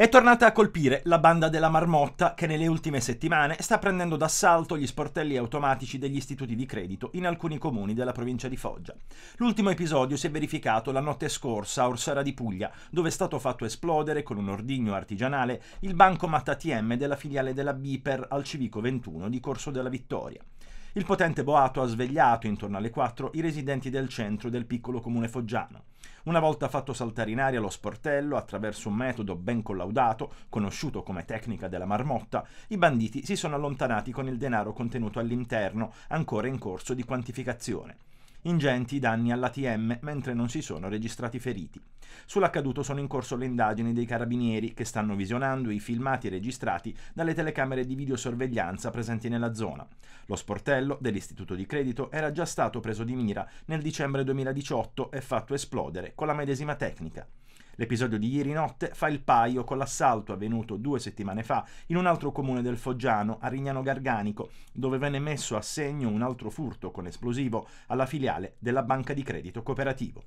È tornata a colpire la banda della marmotta che nelle ultime settimane sta prendendo d'assalto gli sportelli automatici degli istituti di credito in alcuni comuni della provincia di Foggia. L'ultimo episodio si è verificato la notte scorsa a Orsara di Puglia, dove è stato fatto esplodere con un ordigno artigianale il bancomat ATM della filiale della Biper al Civico 21 di Corso della Vittoria. Il potente boato ha svegliato intorno alle 4 i residenti del centro del piccolo comune foggiano. Una volta fatto saltare in aria lo sportello attraverso un metodo ben collaudato, conosciuto come tecnica della marmotta, i banditi si sono allontanati con il denaro contenuto all'interno, ancora in corso di quantificazione ingenti danni all'ATM, mentre non si sono registrati feriti. Sull'accaduto sono in corso le indagini dei carabinieri che stanno visionando i filmati registrati dalle telecamere di videosorveglianza presenti nella zona. Lo sportello dell'istituto di credito era già stato preso di mira nel dicembre 2018 e fatto esplodere con la medesima tecnica. L'episodio di ieri notte fa il paio con l'assalto avvenuto due settimane fa in un altro comune del Foggiano, a Rignano Garganico, dove venne messo a segno un altro furto con esplosivo alla filiale della banca di credito cooperativo.